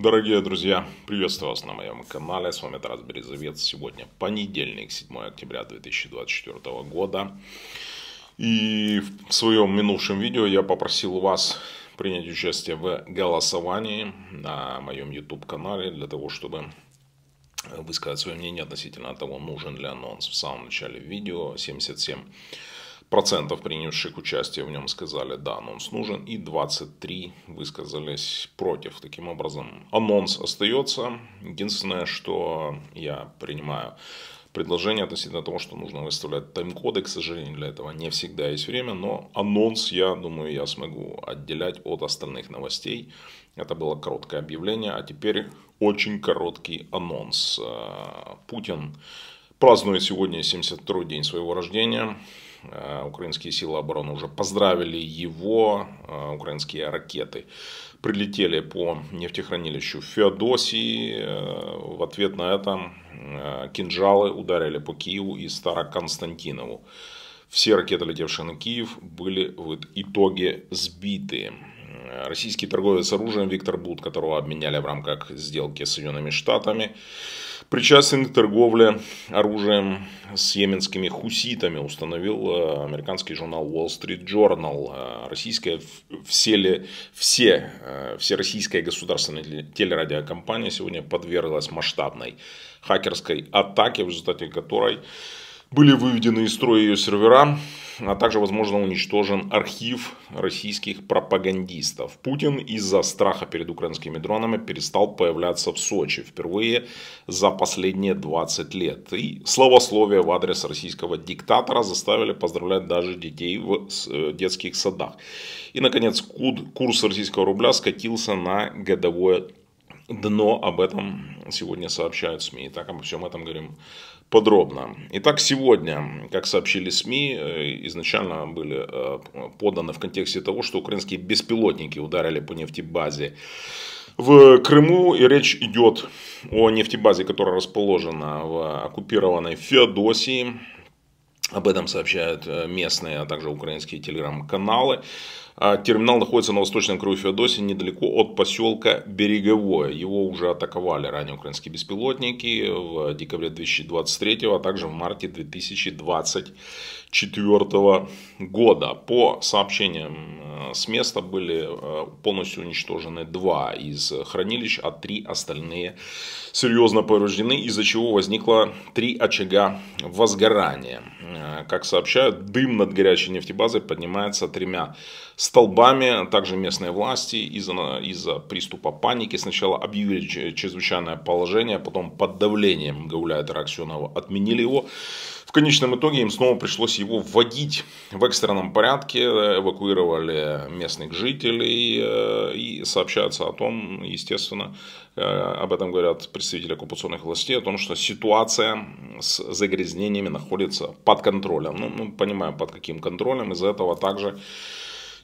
Дорогие друзья, приветствую вас на моем канале, с вами Тарас Березовец. Сегодня понедельник, 7 октября 2024 года. И в своем минувшем видео я попросил вас принять участие в голосовании на моем YouTube-канале для того, чтобы высказать свое мнение относительно того, нужен ли анонс. В самом начале видео 77 процентов принявших участие в нем сказали «да, анонс нужен» и 23 высказались против. Таким образом, анонс остается. Единственное, что я принимаю предложение относительно того, что нужно выставлять тайм-коды. К сожалению, для этого не всегда есть время, но анонс, я думаю, я смогу отделять от остальных новостей. Это было короткое объявление, а теперь очень короткий анонс. Путин празднует сегодня 72-й день своего рождения. Э, украинские силы обороны уже поздравили его. Э, украинские ракеты прилетели по нефтехранилищу Феодосии. Э, в ответ на это кинжалы ударили по Киеву и Староконстантинову. Все ракеты, летевшие на Киев, были в итоге сбиты. Российский торговец оружием Виктор Буд, которого обменяли в рамках сделки с Соединенными Штатами, причастен к торговле оружием с йеменскими хуситами, установил э, американский журнал Wall Street Journal. Э, российская все, э, все, российская государственная телерадиокомпания сегодня подверглась масштабной хакерской атаке, в результате которой были выведены из строя ее сервера, а также, возможно, уничтожен архив российских пропагандистов. Путин из-за страха перед украинскими дронами перестал появляться в Сочи впервые за последние 20 лет. И словословие в адрес российского диктатора заставили поздравлять даже детей в э, детских садах. И, наконец, курс российского рубля скатился на годовое дно. Об этом сегодня сообщают СМИ. так обо всем этом говорим подробно. Итак, сегодня, как сообщили СМИ, э, изначально были э, поданы в контексте того, что украинские беспилотники ударили по нефтебазе в Крыму, и речь идет о нефтебазе, которая расположена в оккупированной Феодосии. Об этом сообщают э, местные, а также украинские телеграм-каналы. А терминал находится на восточном краю Феодосии, недалеко от поселка Береговое. Его уже атаковали ранее украинские беспилотники в декабре 2023, а также в марте 2024 года. По сообщениям э, с места были э, полностью уничтожены два из хранилищ, а три остальные серьезно повреждены, из-за чего возникло три очага возгорания. Э, как сообщают, дым над горячей нефтебазой поднимается тремя столбами а также местные власти из-за из приступа паники сначала объявили чрезвычайное положение, а потом под давлением Гауляйтера Аксенова отменили его. В конечном итоге им снова пришлось его вводить в экстренном порядке, э, эвакуировали местных жителей э, и сообщается о том, естественно, э, об этом говорят представители оккупационных властей, о том, что ситуация с загрязнениями находится под контролем. Ну, ну понимаю, под каким контролем. Из-за этого также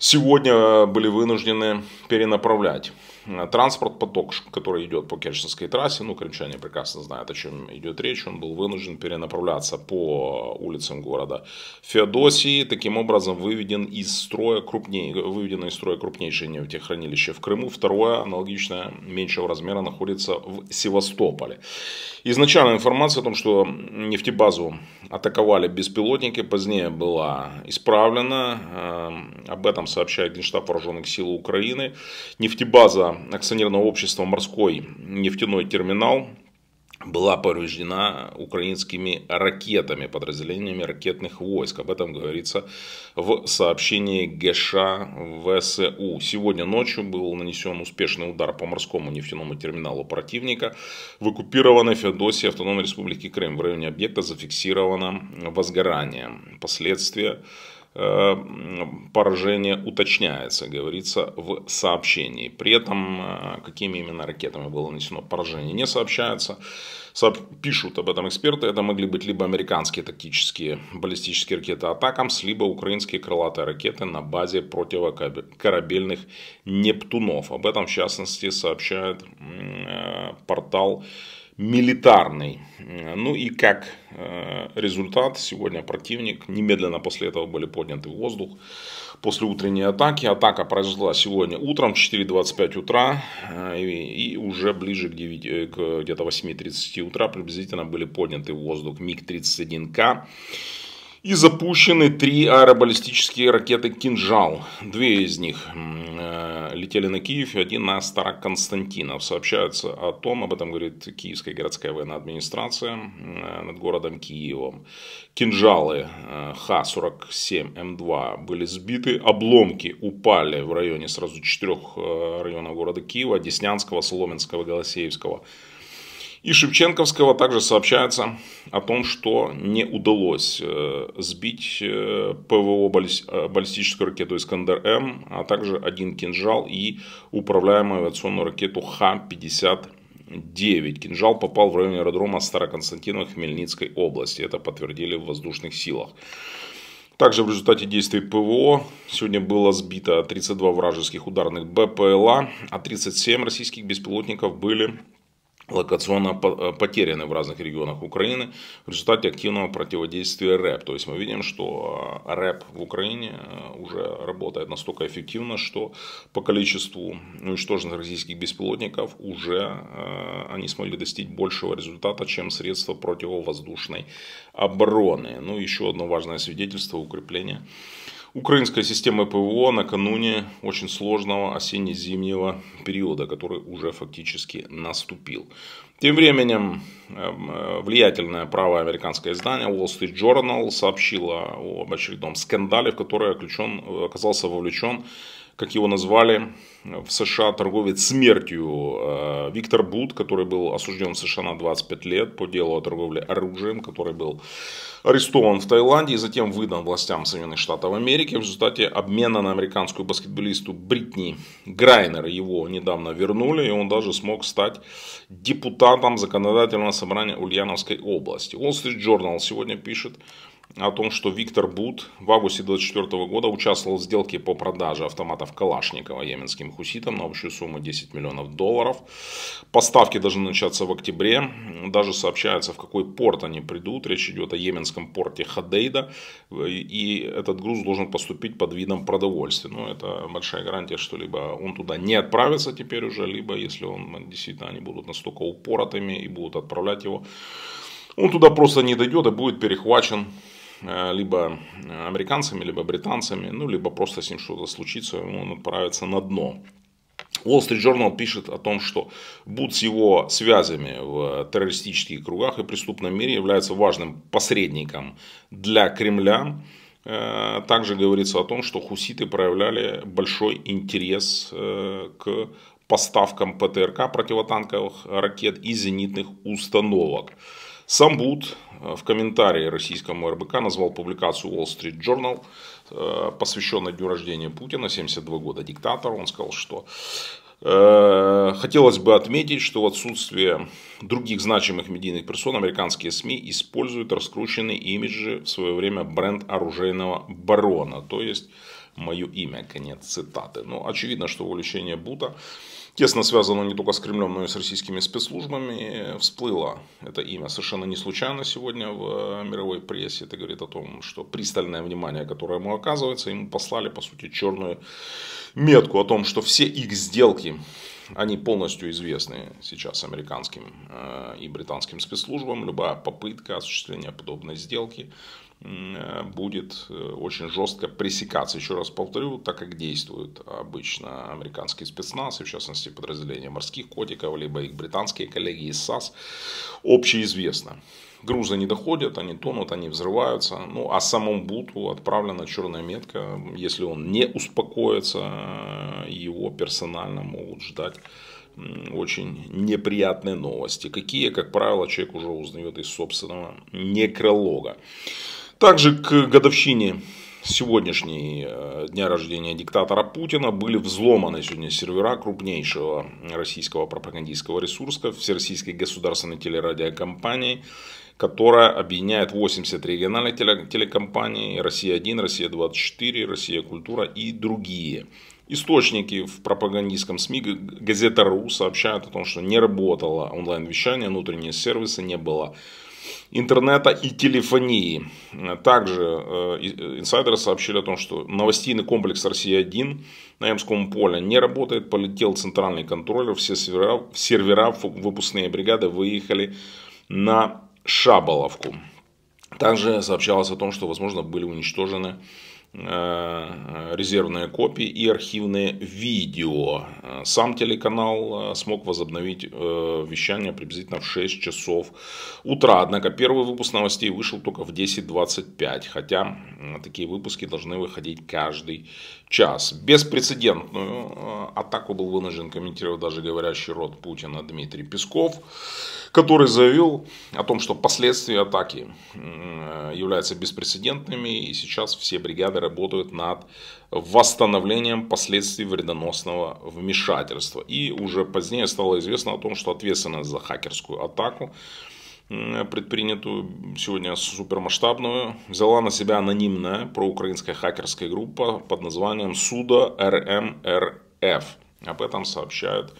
сегодня были вынуждены перенаправлять э, транспорт-поток, который идет по Керченской трассе, ну, крымчане прекрасно знают, о чем идет речь, он был вынужден перенаправляться по улицам города Феодосии, таким образом выведен из строя крупней, выведено из строя крупнейшее нефтехранилище в Крыму, второе, аналогичное, меньшего размера, находится в Севастополе. Изначально информация о том, что нефтебазу атаковали беспилотники, позднее была исправлена, эм, об этом сообщает Генштаб Вооруженных сил Украины. Нефтебаза акционерного общества «Морской нефтяной терминал» была повреждена украинскими ракетами, подразделениями ракетных войск. Об этом говорится в сообщении ГШ ВСУ. Сегодня ночью был нанесен успешный удар по морскому нефтяному терминалу противника. В оккупированной Феодосии Автономной Республики Крым в районе объекта зафиксировано возгорание. Последствия Э, поражение уточняется, говорится в сообщении. При этом, э, какими именно ракетами было нанесено поражение, не сообщается. Сооб... Пишут об этом эксперты. Это могли быть либо американские тактические баллистические ракеты «Атакамс», либо украинские крылатые ракеты на базе противокорабельных «Нептунов». Об этом, в частности, сообщает э, портал милитарный. Ну и как э, результат, сегодня противник, немедленно после этого были подняты в воздух после утренней атаки. Атака произошла сегодня утром 4.25 утра э, и, и уже ближе к, 9, э, к где-то 8.30 утра приблизительно были подняты в воздух МиГ-31К. И запущены три аэробаллистические ракеты «Кинжал». Две из них э, летели на Киев, один на Староконстантинов. Сообщается о том, об этом говорит Киевская городская военная администрация э, над городом Киевом. Кинжалы э, Х-47М2 эм были сбиты, обломки упали в районе сразу четырех районов города Киева, Деснянского, Соломенского, Голосеевского – и Шевченковского также сообщается о том, что не удалось э, сбить э, ПВО э, баллистическую ракету «Искандер-М», а также один кинжал и управляемую авиационную ракету Х-59. Кинжал попал в район аэродрома Староконстантинова Хмельницкой области. Это подтвердили в воздушных силах. Также в результате действий ПВО сегодня было сбито 32 вражеских ударных БПЛА, а 37 российских беспилотников были локационно э, потеряны в разных регионах Украины в результате активного противодействия РЭП. То есть мы видим, что э, РЭП в Украине э, уже работает настолько эффективно, что по количеству уничтоженных российских беспилотников уже они смогли достичь большего результата, чем средства противовоздушной обороны. Ну еще одно важное свидетельство укрепления Украинская система ПВО накануне очень сложного осенне-зимнего периода, который уже фактически наступил. Тем временем эм, э, влиятельное правое американское издание Wall Street Journal сообщило об очередном скандале, в который э, оказался вовлечен как его назвали в США, торговец смертью э, Виктор Бут, который был осужден в США на 25 лет по делу о торговле оружием, который был арестован в Таиланде и затем выдан властям Соединенных Штатов Америки в результате обмена на американскую баскетболисту Бритни Грайнер. Его недавно вернули, и он даже смог стать депутатом законодательного собрания Ульяновской области. Wall Street Journal сегодня пишет, о том, что Виктор Бут в августе 2024 года участвовал в сделке по продаже автоматов Калашникова еменским хуситам на общую сумму 10 миллионов долларов. Поставки должны начаться в октябре. Даже сообщается, в какой порт они придут. Речь идет о еменском порте Хадейда. И этот груз должен поступить под видом продовольствия. Но ну, это большая гарантия, что либо он туда не отправится теперь уже, либо если он действительно они будут настолько упоротыми и будут отправлять его, он туда просто не дойдет и будет перехвачен Э, либо э, американцами, либо британцами, ну, либо просто с ним что-то случится, он отправится на дно. Wall Street Journal пишет о том, что Буд с его связями в террористических кругах и преступном мире является важным посредником для Кремля. Э, также говорится о том, что хуситы проявляли большой интерес к поставкам ПТРК противотанковых ракет и зенитных установок. Сам Буд в комментарии российскому РБК назвал публикацию Wall Street Journal, э, посвященной дню рождения Путина, 72 года диктатора. Он сказал, что э, Хотелось бы отметить, что в отсутствие других значимых медийных персон американские СМИ используют раскрученные имиджи в свое время бренд оружейного барона, то есть мое имя, конец цитаты. но ну, очевидно, что увлечение Бута тесно связано не только с Кремлем, но и с российскими спецслужбами, всплыло это имя совершенно не случайно сегодня в э, мировой прессе. Это говорит о том, что пристальное внимание, которое ему оказывается, ему послали, по сути, черную метку о том, что все их сделки, они полностью известны сейчас американским э, и британским спецслужбам. Любая попытка осуществления подобной сделки Э, будет э, очень жестко пресекаться. Еще раз повторю, так как действуют обычно американские спецназы, в частности подразделения морских котиков, либо их британские коллеги из САС, общеизвестно. Грузы не доходят, они тонут, они взрываются. Ну, а самому Буту отправлена черная метка. Если он не успокоится, э, его персонально могут ждать очень неприятные новости, какие, как правило, человек уже узнает из собственного некролога. Также к годовщине сегодняшней э, дня рождения диктатора Путина были взломаны сегодня сервера крупнейшего российского пропагандистского ресурса Всероссийской государственной телерадиокомпании, которая объединяет 80 региональных телекомпаний «Россия-1», «Россия-24», «Россия-культура» и другие. Источники в пропагандистском СМИ газета «Газета.ру» сообщают о том, что не работало онлайн-вещание, внутренние сервисы не было интернета и телефонии. Также э, э, инсайдеры сообщили о том, что новостейный комплекс «Россия-1» на Ямском поле не работает, полетел центральный контроллер, все сервера, сервера выпускные бригады выехали на Шаболовку. Также сообщалось о том, что, возможно, были уничтожены Э, резервные копии и архивные видео. Сам телеканал э, смог возобновить э, вещание приблизительно в 6 часов утра. Однако первый выпуск новостей вышел только в 10.25, хотя такие выпуски должны выходить каждый час. Беспрецедентную атаку был вынужден комментировать даже говорящий род Путина Дмитрий Песков, который заявил о том, что последствия атаки являются беспрецедентными и сейчас все бригады работают над восстановлением последствий вредоносного вмешательства. И уже позднее стало известно о том, что ответственность за хакерскую атаку предпринятую сегодня супермасштабную, взяла на себя анонимная проукраинская хакерская группа под названием «Суда РМРФ». Об этом сообщают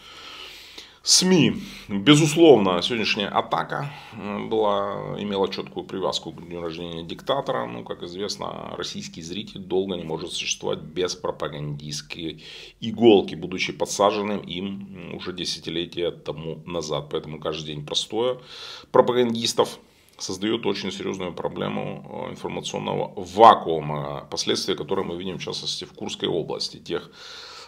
СМИ. Безусловно, сегодняшняя атака э, была, имела четкую привязку к дню рождения диктатора. Ну, как известно, российский зритель долго не может существовать без пропагандистской иголки, будучи подсаженным им уже десятилетия тому назад. Поэтому каждый день простое пропагандистов создает очень серьезную проблему э, информационного вакуума, последствия которые мы видим, в частности, в Курской области, тех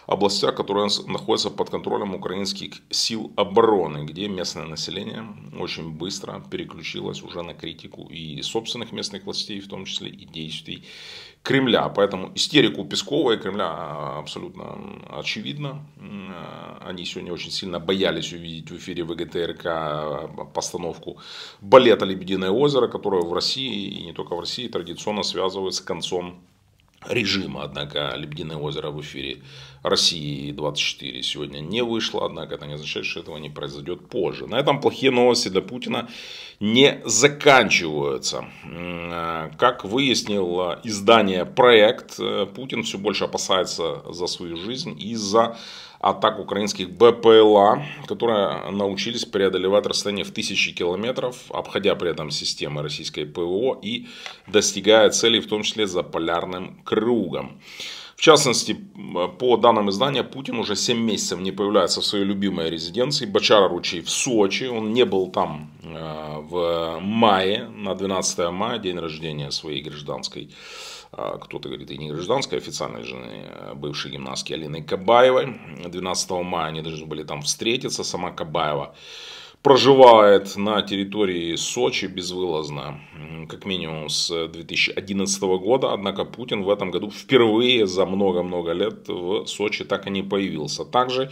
областях, которые находятся под контролем украинских сил обороны, где местное население очень быстро переключилось уже на критику и собственных местных властей, в том числе и действий Кремля. Поэтому истерику Пескова и Кремля а, абсолютно очевидно. Они сегодня очень сильно боялись увидеть в эфире ВГТРК а, постановку балета «Лебединое озеро», которое в России, и не только в России, традиционно связывается с концом режима. Однако «Лебединое озеро» в эфире России 24 сегодня не вышло, однако это не означает, что этого не произойдет позже. На этом плохие новости для Путина не заканчиваются. Как выяснил издание «Проект», э, Путин все больше опасается за свою жизнь и за атак украинских БПЛА, которые научились преодолевать расстояние в тысячи километров, обходя при этом системы российской ПВО и достигая целей, в том числе за полярным кругом. В частности, по данным издания, Путин уже 7 месяцев не появляется в своей любимой резиденции Бачар-Ручей в Сочи. Он не был там э, в мае, на 12 мая, день рождения своей гражданской э, кто-то говорит, и не гражданской, официальной жены э, бывшей гимнастки Алины Кабаевой. 12 мая они должны были там встретиться, сама Кабаева проживает на территории Сочи безвылазно, как минимум с 2011 года. Однако Путин в этом году впервые за много-много лет в Сочи так и не появился. Также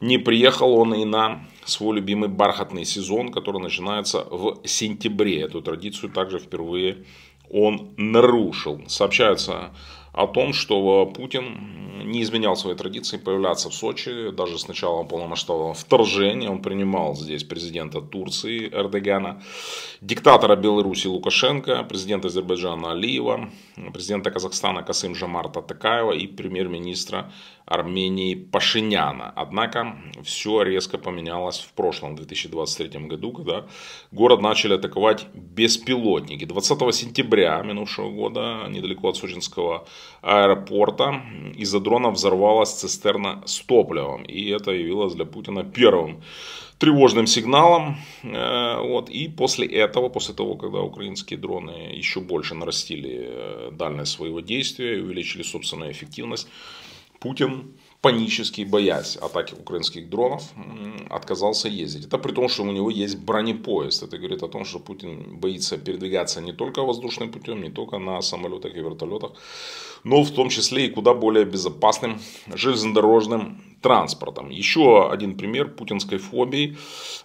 не приехал он и на свой любимый бархатный сезон, который начинается в сентябре. Эту традицию также впервые он нарушил. Сообщается о том, что э, Путин не изменял своей традиции появляться в Сочи, даже с начала полномасштабного вторжения. Он принимал здесь президента Турции Эрдогана, диктатора Беларуси Лукашенко, президента Азербайджана Алиева, президента Казахстана Касым Жамарта Такаева и премьер-министра Армении Пашиняна. Однако все резко поменялось в прошлом 2023 году, когда город начали атаковать беспилотники. 20 сентября минувшего года, недалеко от сочинского аэропорта из-за дрона взорвалась цистерна с топливом. И это явилось для Путина первым тревожным сигналом. Э, вот. И после этого, после того, когда украинские дроны еще больше нарастили э, дальность своего действия и увеличили собственную эффективность, Путин панически боясь атаки украинских дронов, отказался ездить. Это при том, что у него есть бронепоезд. Это говорит о том, что Путин боится передвигаться не только воздушным путем, не только на самолетах и вертолетах, но в том числе и куда более безопасным железнодорожным транспортом. Еще один пример путинской фобии,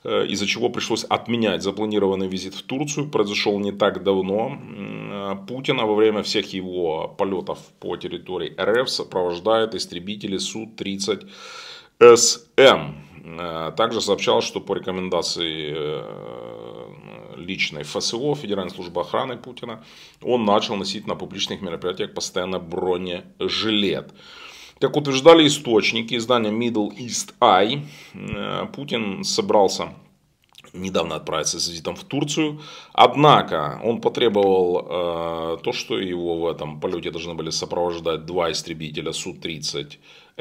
э, из-за чего пришлось отменять запланированный визит в Турцию. Произошел не так давно. Э, Путина во время всех его полетов по территории РФ сопровождает истребители Су-30 СМ. Э, Также сообщалось, что по рекомендации личной ФСО, Федеральной службы охраны Путина, он начал носить на публичных мероприятиях постоянно бронежилет. Как утверждали источники издания Middle East Eye, э, Путин собрался недавно отправиться с визитом в Турцию. Однако он потребовал э, то, что его в этом полете должны были сопровождать два истребителя Су-30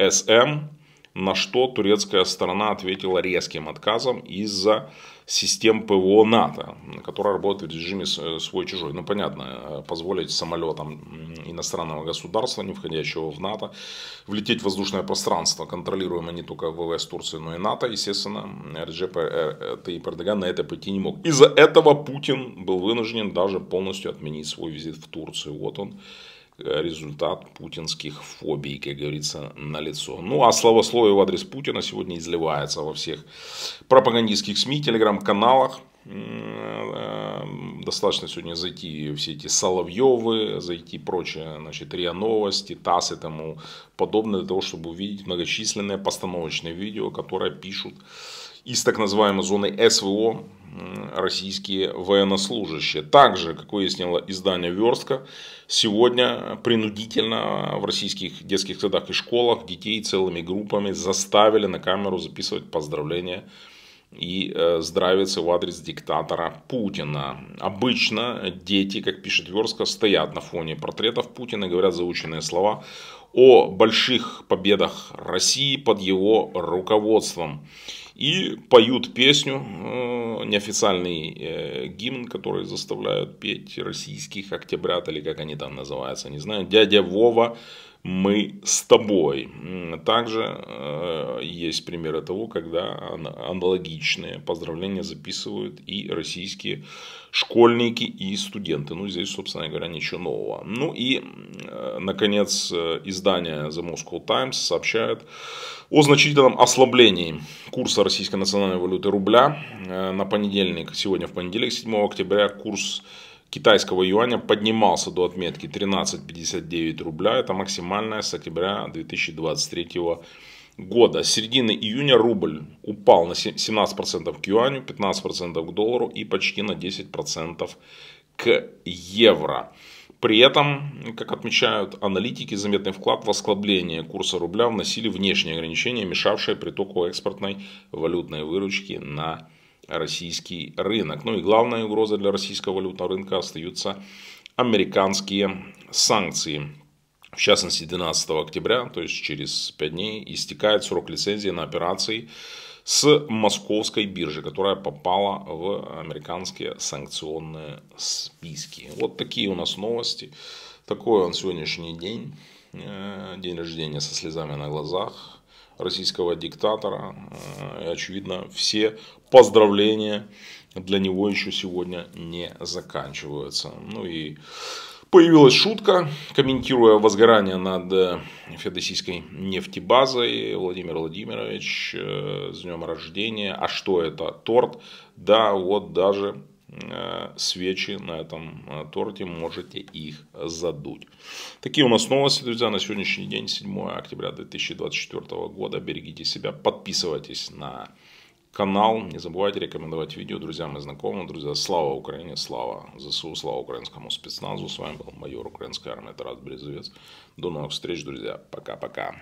СМ на что турецкая сторона ответила резким отказом из-за систем ПВО НАТО, которая работает в режиме э, свой-чужой. Ну, понятно, э, позволить самолетам иностранного государства, не входящего в НАТО, влететь в воздушное пространство, контролируемое не только ВВС Турции, но и НАТО, естественно, Реджеп э, Таип Эрдоган на это пойти не мог. Из-за этого Путин был вынужден даже полностью отменить свой визит в Турцию. Вот он результат путинских фобий, как говорится, на лицо. Ну, а словословие в адрес Путина сегодня изливается во всех пропагандистских СМИ, телеграм-каналах. Э, достаточно сегодня зайти все эти Соловьевы, зайти прочее, значит, РИА Новости, ТАСС и тому подобное, для того, чтобы увидеть многочисленные постановочные видео, которые пишут из так называемой зоны СВО российские военнослужащие. Также, как выяснило издание «Верстка», сегодня принудительно в российских детских садах и школах детей целыми группами заставили на камеру записывать поздравления и э, здравицы в адрес диктатора Путина. Обычно дети, как пишет Верстка, стоят на фоне портретов Путина и говорят заученные слова о больших победах России под его руководством и поют песню, э, неофициальный э, гимн, который заставляют петь российских октябрят, или как они там называются, не знаю, дядя Вова мы с тобой. Также э, есть примеры того, когда аналогичные поздравления записывают и российские школьники и студенты. Ну, здесь, собственно говоря, ничего нового. Ну и, э, наконец, э, издание The Moscow Times сообщает о значительном ослаблении курса российской национальной валюты рубля. Э, на понедельник, сегодня в понедельник, 7 октября, курс китайского юаня поднимался до отметки 13,59 рубля. Это максимальная с октября 2023 года. С середины июня рубль упал на 17% к юаню, 15% к доллару и почти на 10% к евро. При этом, как отмечают аналитики, заметный вклад в ослабление курса рубля вносили внешние ограничения, мешавшие притоку экспортной валютной выручки на рынок российский рынок. Ну и главная угроза для российского валютного рынка остаются американские санкции. В частности, 12 октября, то есть через 5 дней, истекает срок лицензии на операции с московской биржи, которая попала в американские санкционные списки. Вот такие у нас новости. Такой он сегодняшний день. Э, день рождения со слезами на глазах российского диктатора. Э, и, очевидно, все поздравления для него еще сегодня не заканчиваются. Ну и появилась шутка, комментируя возгорание над э, феодосийской нефтебазой. Владимир Владимирович, э, с днем рождения. А что это? Торт? Да, вот даже Э, свечи на этом э, торте, можете их задуть. Такие у нас новости, друзья, на сегодняшний день, 7 октября 2024 года. Берегите себя, подписывайтесь на канал, не забывайте рекомендовать видео друзьям и знакомым. Друзья, слава Украине, слава ЗСУ, слава украинскому спецназу. С вами был майор украинской армии Тарас Березовец. До новых встреч, друзья. Пока-пока.